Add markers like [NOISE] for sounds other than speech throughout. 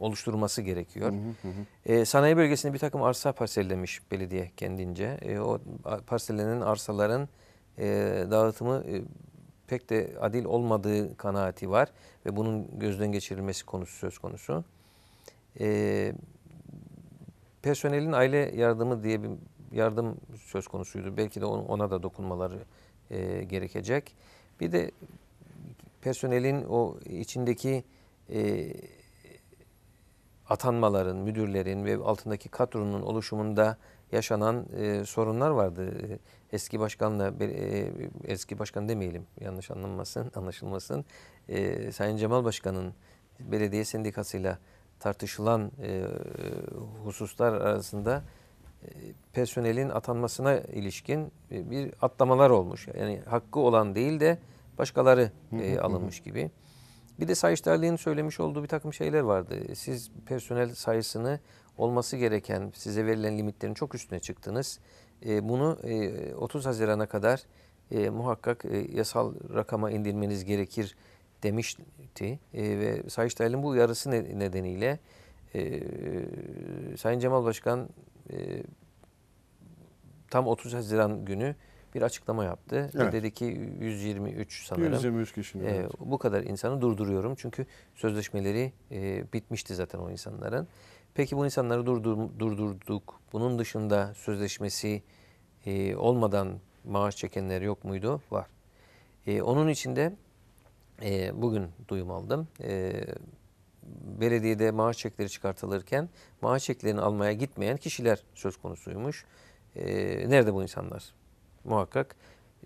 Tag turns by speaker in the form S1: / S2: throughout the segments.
S1: oluşturması gerekiyor. Hı hı hı. E, sanayi bölgesinde bir takım arsa parsellemiş belediye kendince. E, o parsellenen arsaların e, dağıtımı e, pek de adil olmadığı kanaati var ve bunun gözden geçirilmesi konusu söz konusu. E, personelin aile yardımı diye bir yardım söz konusuydu. Belki de ona da dokunmaları e, gerekecek. Bir de personelin o içindeki e, atanmaların, müdürlerin ve altındaki kadronun oluşumunda yaşanan e, sorunlar vardı. E, eski başkanla e, eski başkan demeyelim yanlış anlanmasın, [LAUGHS] anlaşılmasın. E, Sayın Cemal Başkan'ın belediye sendikasıyla tartışılan e, hususlar arasında e, personelin atanmasına ilişkin e, bir atlamalar olmuş. Yani hakkı olan değil de başkaları e, alınmış gibi. Bir de sayış Sayıştaylı'nın söylemiş olduğu bir takım şeyler vardı. Siz personel sayısını olması gereken size verilen limitlerin çok üstüne çıktınız. E, bunu 30 e, Haziran'a kadar e, muhakkak yasal rakama indirmeniz gerekir demişti. ve sayış Sayıştay'ın bu uyarısı nedeniyle Sayın Cemal Başkan tam 30 Haziran günü bir açıklama yaptı. Evet. Dedi ki 123 sanırım. 123 kişi E, evet. Bu kadar insanı durduruyorum. Çünkü sözleşmeleri e, bitmişti zaten o insanların. Peki bu insanları durdur, durdurduk. Bunun dışında sözleşmesi e, olmadan maaş çekenler yok muydu? Var. E, onun içinde e, bugün duyum aldım. E, belediyede maaş çekleri çıkartılırken maaş çeklerini almaya gitmeyen kişiler söz konusuymuş. E, nerede bu insanlar? muhakkak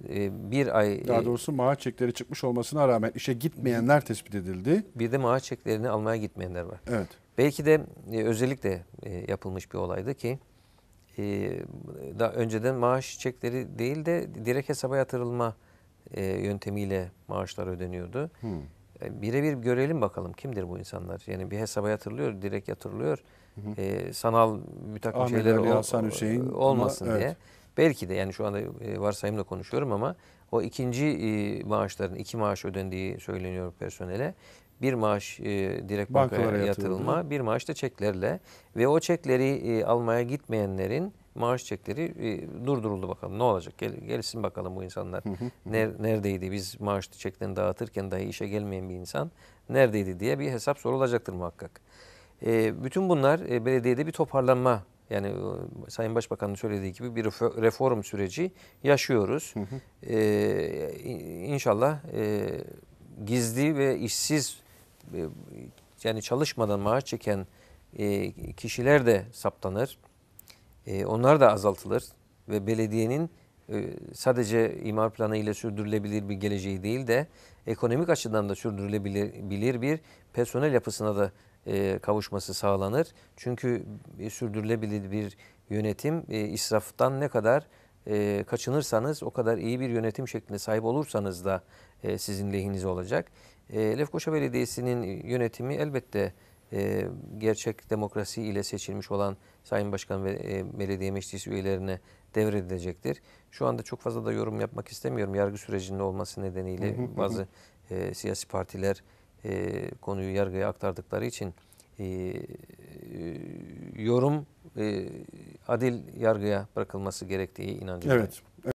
S1: e, bir ay... Daha e, doğrusu maaş çekleri çıkmış olmasına rağmen işe gitmeyenler tespit edildi. Bir de maaş çeklerini almaya gitmeyenler var. Evet. Belki de e, özellikle yapılmış bir olaydı ki daha önceden maaş çekleri değil de direkt hesaba yatırılma yöntemiyle maaşlar ödeniyordu. Hmm. Birebir görelim bakalım kimdir bu insanlar? Yani bir hesaba yatırılıyor, direkt yatırılıyor. Hı sanal bir takım Ahmet şeyler Ali, ol, Hasan Hüseyin, olmasın ama, evet. diye. Belki de yani şu anda e, varsayımla konuşuyorum ama o ikinci e, maaşların iki maaş ödendiği söyleniyor personele. Bir maaş e, direkt bankaya bankalara yatırılma, yatırıldı. bir maaş da çeklerle ve o çekleri e, almaya gitmeyenlerin maaş çekleri e, durduruldu bakalım ne olacak Gel, gelsin bakalım bu insanlar Ner, neredeydi biz maaş çeklerini dağıtırken dahi işe gelmeyen bir insan neredeydi diye bir hesap sorulacaktır muhakkak. E, bütün bunlar e, belediyede bir toparlanma yani e, Sayın Başbakan'ın söylediği gibi bir reform süreci yaşıyoruz. Hı hı. Ee, inşallah e, gizli ve işsiz e, yani çalışmadan maaş çeken e, kişiler de saptanır. E, onlar da azaltılır ve belediyenin e, sadece imar planı ile sürdürülebilir bir geleceği değil de ekonomik açıdan da sürdürülebilir bir personel yapısına da e, kavuşması sağlanır. Çünkü e, sürdürülebilir bir yönetim e, israftan ne kadar e, kaçınırsanız o kadar iyi bir yönetim şeklinde sahip olursanız da e, sizin lehiniz olacak. E, Lefkoşa Belediyesi'nin yönetimi elbette e, gerçek demokrasi ile seçilmiş olan Sayın Başkan ve e, belediye meclisi üyelerine devredilecektir. Şu anda çok fazla da yorum yapmak istemiyorum. Yargı sürecinde olması nedeniyle bazı e, siyasi partiler e, konuyu yargıya aktardıkları için e, yorum e, adil yargıya bırakılması gerektiği inancındayım. Evet.